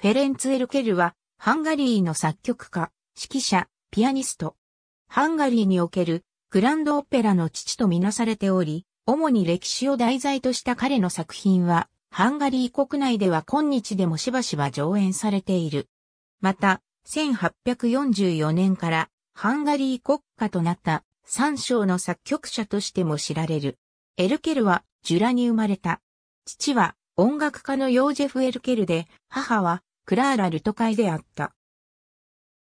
フェレンツ・エルケルは、ハンガリーの作曲家、指揮者、ピアニスト。ハンガリーにおける、グランドオペラの父とみなされており、主に歴史を題材とした彼の作品は、ハンガリー国内では今日でもしばしば上演されている。また、1844年からハンガリー国家となった三章の作曲者としても知られる。エルケルはジュラに生まれた。父は音楽家のヨージェフ・エルケルで、母はクラーラ・ルト会であった。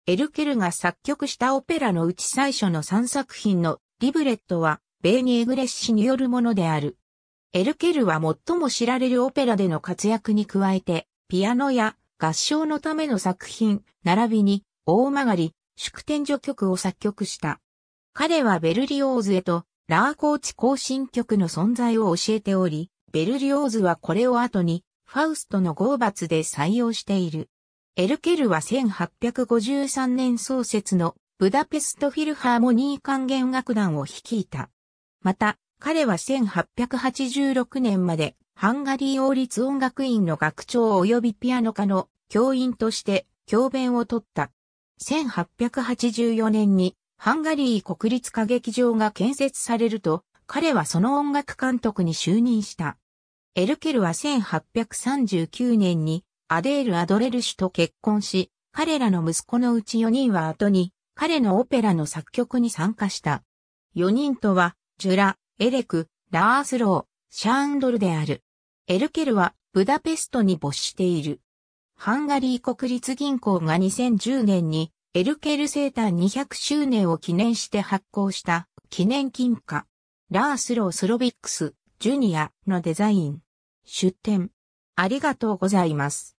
エルケルが作曲したオペラのうち最初の3作品のリブレットは、ベーニ・エグレッシによるものである。エルケルは最も知られるオペラでの活躍に加えて、ピアノや合唱のための作品、並びに、大曲り、祝典序曲を作曲した。彼はベルリオーズへと、ラーコーチ行進曲の存在を教えており、ベルリオーズはこれを後に、ファウストの号罰で採用している。エルケルは1853年創設のブダペストフィルハーモニー管弦楽団を率いた。また、彼は1886年までハンガリー王立音楽院の学長及びピアノ科の教員として教鞭を取った。1884年にハンガリー国立歌劇場が建設されると、彼はその音楽監督に就任した。エルケルは1839年にアデール・アドレル氏と結婚し、彼らの息子のうち4人は後に彼のオペラの作曲に参加した。4人とは、ジュラ、エレク、ラースロー、シャーンドルである。エルケルはブダペストに没している。ハンガリー国立銀行が2010年にエルケル生誕200周年を記念して発行した記念金貨。ラースロー・スロビックス、ジュニアのデザイン。出展。ありがとうございます。